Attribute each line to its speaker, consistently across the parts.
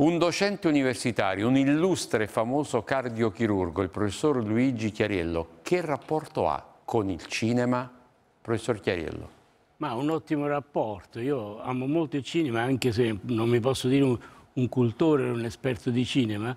Speaker 1: Un docente universitario, un illustre e famoso cardiochirurgo, il professor Luigi Chiariello, che rapporto ha con il cinema? Professor Chiariello.
Speaker 2: Ma un ottimo rapporto, io amo molto il cinema, anche se non mi posso dire un, un cultore, un esperto di cinema.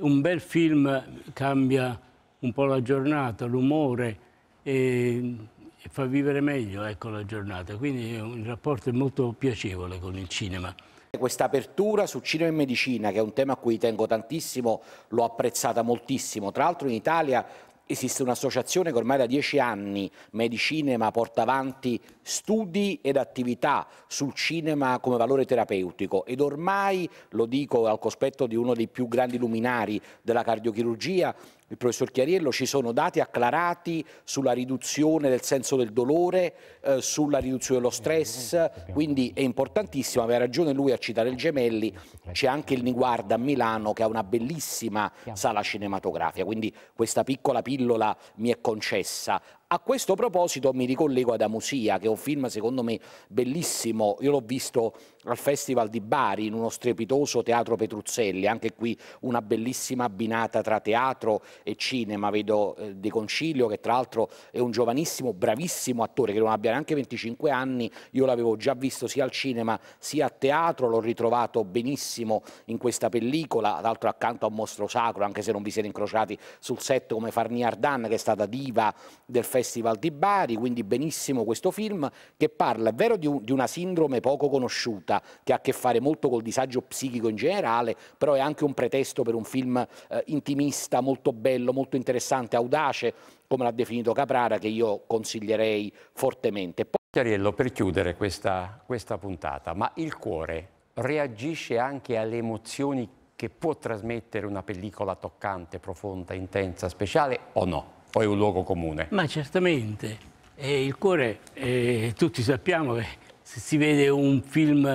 Speaker 2: Un bel film cambia un po' la giornata, l'umore e, e fa vivere meglio ecco, la giornata, quindi eh, il rapporto è molto piacevole con il cinema.
Speaker 3: Questa apertura su cinema e medicina, che è un tema a cui tengo tantissimo, l'ho apprezzata moltissimo. Tra l'altro in Italia esiste un'associazione che ormai da dieci anni, Medicinema, porta avanti studi ed attività sul cinema come valore terapeutico ed ormai, lo dico al cospetto di uno dei più grandi luminari della cardiochirurgia, il professor Chiariello, ci sono dati acclarati sulla riduzione del senso del dolore, eh, sulla riduzione dello stress, eh, eh, eh. quindi è importantissimo, aveva ragione lui a citare il Gemelli, c'è anche il Niguarda a Milano che ha una bellissima sala cinematografica, quindi questa piccola pillola mi è concessa. A questo proposito mi ricollego ad Amusia, che è un film secondo me bellissimo, io l'ho visto al Festival di Bari in uno strepitoso teatro Petruzzelli, anche qui una bellissima abbinata tra teatro e cinema, vedo eh, De Concilio che tra l'altro è un giovanissimo, bravissimo attore che non abbia neanche 25 anni, io l'avevo già visto sia al cinema sia a teatro, l'ho ritrovato benissimo in questa pellicola, tra l'altro accanto a un mostro sacro, anche se non vi siete incrociati sul set come Farni Ardan che è stata diva del film Festival di Bari, quindi benissimo questo film che parla, è vero, di, un, di una sindrome poco conosciuta che ha a che fare molto col disagio psichico in generale, però è anche un pretesto per un film eh, intimista, molto bello, molto interessante, audace, come l'ha definito Caprara, che io consiglierei fortemente.
Speaker 1: Chiariello, per chiudere questa, questa puntata, ma il cuore reagisce anche alle emozioni che può trasmettere una pellicola toccante, profonda, intensa, speciale o no? poi un luogo comune.
Speaker 2: Ma certamente, eh, il cuore, eh, tutti sappiamo che se si vede un film,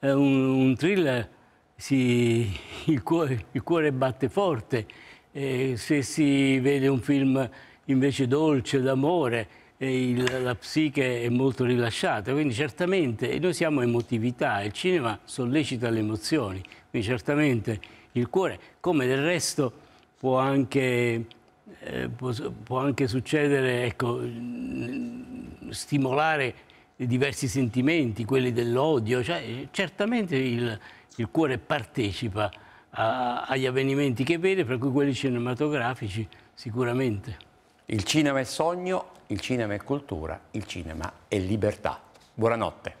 Speaker 2: eh, un, un, thriller, si, il, cuore, il, cuore, batte forte, se si vede un film invece dolce, d'amore, il, la psiche è molto rilasciata, quindi certamente noi siamo emotività, il cinema sollecita le emozioni, quindi certamente il cuore, come del resto può anche eh, può, può, anche succedere, ecco, stimolare diversi sentimenti, quelli dell'odio, cioè, eh, certamente il, il, cuore partecipa a, agli avvenimenti che vede, fra cui quelli cinematografici sicuramente. Il cinema
Speaker 1: è sogno, il cinema è cultura,
Speaker 2: il cinema è libertà. Buonanotte.